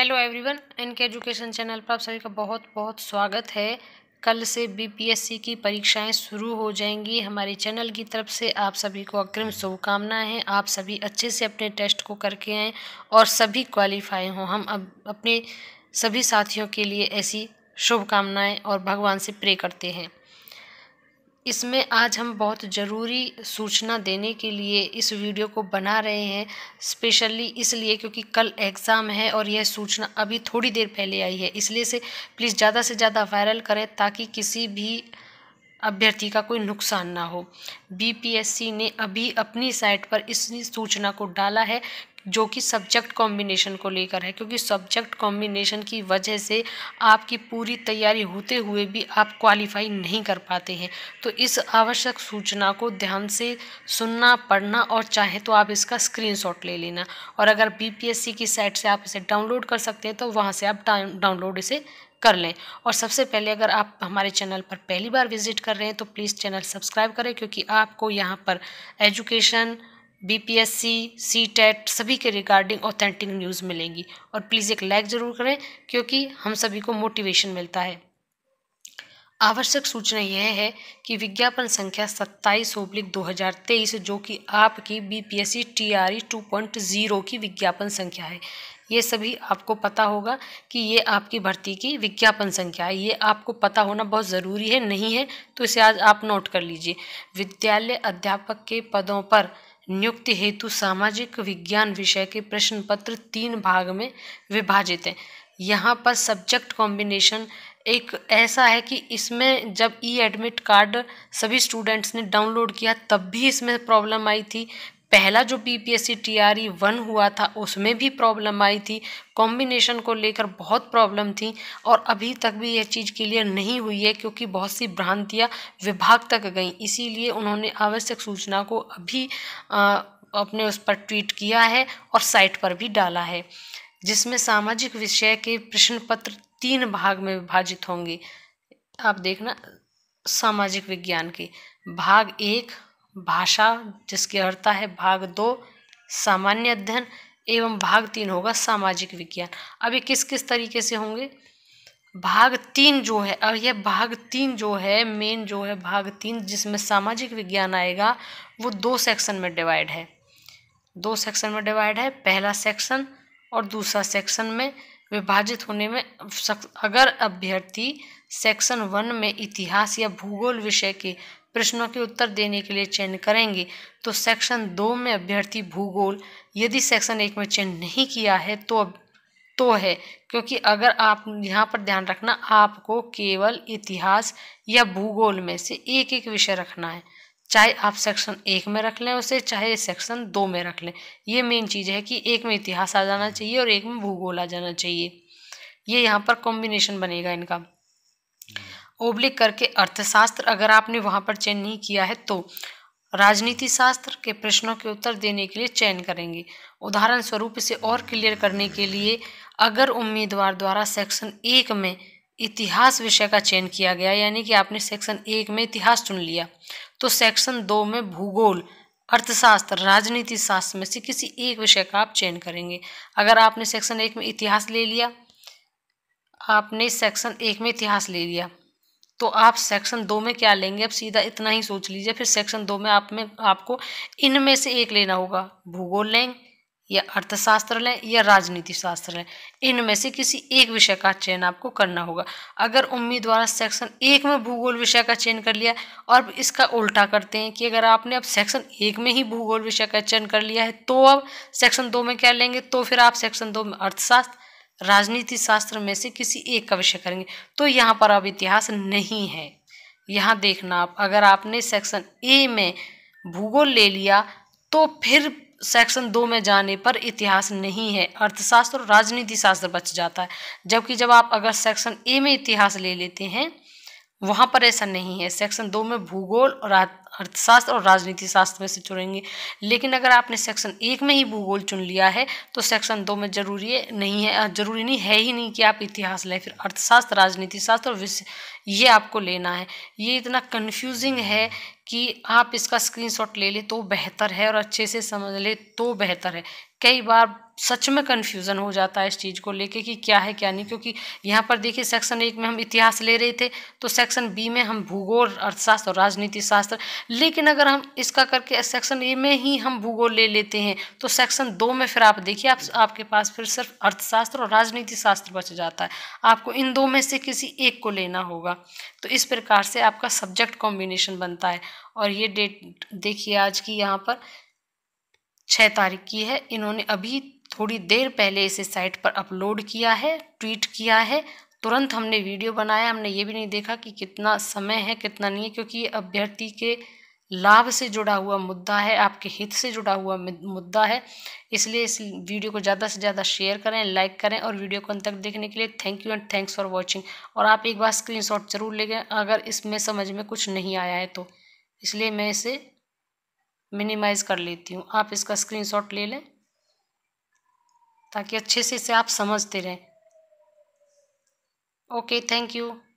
hello everyone के education channel पर आप सभी का बहुत बहुत स्वागत है कल से बीपीएससी की परीक्षाएं शुरू हो जाएंगी हमारे चैनल की तरफ से आप सभी को अग्रिम शुभकामनाएं आप सभी अच्छे से अपने टेस्ट को करके आएँ और सभी क्वालिफाई हों हम अब अपने सभी साथियों के लिए ऐसी शुभकामनाएं और भगवान से प्रे करते हैं इसमें आज हम बहुत ज़रूरी सूचना देने के लिए इस वीडियो को बना रहे हैं स्पेशली इसलिए क्योंकि कल एग्ज़ाम है और यह सूचना अभी थोड़ी देर पहले आई है इसलिए से प्लीज़ ज़्यादा से ज़्यादा वायरल करें ताकि किसी भी अभ्यर्थी का कोई नुकसान ना हो बीपीएससी ने अभी अपनी साइट पर इस सूचना को डाला है जो कि सब्जेक्ट कॉम्बिनेशन को लेकर है क्योंकि सब्जेक्ट कॉम्बिनेशन की वजह से आपकी पूरी तैयारी होते हुए भी आप क्वालिफाई नहीं कर पाते हैं तो इस आवश्यक सूचना को ध्यान से सुनना पढ़ना और चाहे तो आप इसका स्क्रीनशॉट ले लेना और अगर बीपीएससी की साइट से आप इसे डाउनलोड कर सकते हैं तो वहाँ से आप डाउनलोड इसे कर लें और सबसे पहले अगर आप हमारे चैनल पर पहली बार विजिट कर रहे हैं तो प्लीज़ चैनल सब्सक्राइब करें क्योंकि आपको यहाँ पर एजुकेशन बीपीएससी, सीटेट सभी के रिगार्डिंग ऑथेंटिक न्यूज़ मिलेंगी और प्लीज़ एक लाइक ज़रूर करें क्योंकि हम सभी को मोटिवेशन मिलता है आवश्यक सूचना यह है कि विज्ञापन संख्या सत्ताईस ओब्लिक दो हज़ार तेईस जो कि आपकी B P S C T R E two point zero की विज्ञापन संख्या है ये सभी आपको पता होगा कि ये आपकी भर्ती की विज्ञापन संख्या है ये आपको पता होना बहुत ज़रूरी है नहीं है तो इसे आज आप नोट कर लीजिए विद्यालय अध्यापक के पदों पर नियुक्ति हेतु सामाजिक विज्ञान विषय के प्रश्न पत्र तीन भाग में विभाजित हैं यहाँ पर सब्जेक्ट कॉम्बिनेशन एक ऐसा है कि इसमें जब ई एडमिट कार्ड सभी स्टूडेंट्स ने डाउनलोड किया तब भी इसमें प्रॉब्लम आई थी पहला जो P S C T R E one हुआ था उसमें भी प्रॉब्लम आई थी कॉम्बिनेशन को लेकर बहुत प्रॉब्लम थी और अभी तक भी यह चीज़ क्लियर नहीं हुई है क्योंकि बहुत सी भ्रांतियाँ विभाग तक गई इसीलिए उन्होंने आवश्यक सूचना को अभी आ, अपने उस पर ट्वीट किया है और साइट पर भी डाला है जिसमें सामाजिक विषय के प्रश्न पत्र तीन भाग में विभाजित होंगे आप देखना सामाजिक विज्ञान के भाग एक भाषा जिसके अर्थ है भाग दो सामान्य अध्ययन एवं भाग तीन होगा सामाजिक विज्ञान अब ये किस किस तरीके से होंगे भाग तीन जो है और यह भाग तीन जो है मेन जो है भाग तीन जिसमें सामाजिक विज्ञान आएगा वो दो सेक्शन में डिवाइड है दो सेक्शन में डिवाइड है पहला सेक्शन और दूसरा सेक्शन में विभाजित होने में अगर अभ्यर्थी सेक्शन वन में इतिहास या भूगोल विषय के प्रश्नों के उत्तर देने के लिए चयन करेंगे तो सेक्शन दो में अभ्यर्थी भूगोल यदि सेक्शन एक में चयन नहीं किया है तो तो है क्योंकि अगर आप यहाँ पर ध्यान रखना आपको केवल इतिहास या भूगोल में से एक एक विषय रखना है चाहे आप सेक्शन एक में रख लें उसे चाहे सेक्शन दो में रख लें ये मेन चीज़ है कि एक में इतिहास आ जाना चाहिए और एक में भूगोल आ जाना चाहिए ये यहाँ पर कॉम्बिनेशन बनेगा इनका ओब्लिक करके अर्थशास्त्र अगर आपने वहाँ पर चयन नहीं किया है तो राजनीति शास्त्र के प्रश्नों के उत्तर देने के लिए चयन करेंगे उदाहरण स्वरूप इसे और क्लियर करने के लिए अगर उम्मीदवार द्वारा सेक्शन एक में इतिहास विषय का चयन किया गया यानी कि आपने सेक्शन एक में इतिहास चुन लिया तो सेक्शन दो में भूगोल अर्थशास्त्र राजनीति शास्त्र में से किसी एक विषय का आप चयन करेंगे अगर आपने सेक्शन एक में इतिहास ले लिया आपने सेक्शन एक में इतिहास ले लिया तो आप सेक्शन दो में क्या लेंगे अब सीधा इतना ही सोच लीजिए फिर सेक्शन दो में आप में आपको इनमें से एक लेना होगा भूगोल लेंगे या अर्थशास्त्र लें या राजनीति शास्त्र लें इनमें से किसी एक विषय का चयन आपको करना होगा अगर उम्मीदवार सेक्शन एक में भूगोल विषय का चयन कर लिया और इसका उल्टा करते हैं कि अगर आपने अब सेक्शन एक में ही भूगोल विषय का चयन कर लिया है तो अब सेक्शन दो में क्या लेंगे तो फिर आप सेक्शन दो में अर्थशास्त्र राजनीति शास्त्र में से किसी एक का विषय करेंगे तो यहाँ पर अब इतिहास नहीं है यहाँ देखना आप अगर आपने सेक्शन ए में भूगोल ले लिया तो फिर सेक्शन दो में जाने पर इतिहास नहीं है अर्थशास्त्र और राजनीति शास्त्र बच जाता है जबकि जब आप अगर सेक्शन ए में इतिहास ले लेते हैं वहाँ पर ऐसा नहीं है सेक्शन दो में भूगोल और अर्थशास्त्र और राजनीति शास्त्र में से चुनेंगे लेकिन अगर आपने सेक्शन एक में ही भूगोल चुन लिया है तो सेक्शन दो में जरूरी है नहीं है जरूरी नहीं है ही नहीं कि आप इतिहास लें फिर अर्थशास्त्र राजनीति शास्त्र और विश्व ये आपको लेना है ये इतना कन्फ्यूजिंग है कि आप इसका स्क्रीनशॉट ले लें तो बेहतर है और अच्छे से समझ लें तो बेहतर है कई बार सच में कन्फ्यूज़न हो जाता है इस चीज़ को लेके कि क्या है क्या नहीं क्योंकि यहाँ पर देखिए सेक्शन एक में हम इतिहास ले रहे थे तो सेक्शन बी में हम भूगोल अर्थशास्त्र और राजनीति शास्त्र लेकिन अगर हम इसका करके सेक्शन ए में ही हम भूगोल ले लेते हैं तो सेक्शन दो में फिर आप देखिए आप आपके पास फिर सिर्फ अर्थशास्त्र और राजनीति शास्त्र बच जाता है आपको इन दो में से किसी एक को लेना होगा तो इस प्रकार से आपका सब्जेक्ट कॉम्बिनेशन बनता है और ये डेट देखिए आज की यहाँ पर छः तारीख की है इन्होंने अभी थोड़ी देर पहले इसे साइट पर अपलोड किया है ट्वीट किया है तुरंत हमने वीडियो बनाया हमने ये भी नहीं देखा कि कितना समय है कितना नहीं है क्योंकि ये अभ्यर्थी के लाभ से जुड़ा हुआ मुद्दा है आपके हित से जुड़ा हुआ मुद्दा है इसलिए इस वीडियो को ज़्यादा से ज़्यादा शेयर करें लाइक करें और वीडियो को अंत तक देखने के लिए thank you and thanks for watching और आप एक बार स्क्रीन जरूर ले गए अगर इसमें समझ में कुछ नहीं आया है तो इसलिए मैं इसे मिनिमाइज़ कर लेती हूँ आप इसका स्क्रीनशॉट ले लें ताकि अच्छे से इसे आप समझते रहें ओके थैंक यू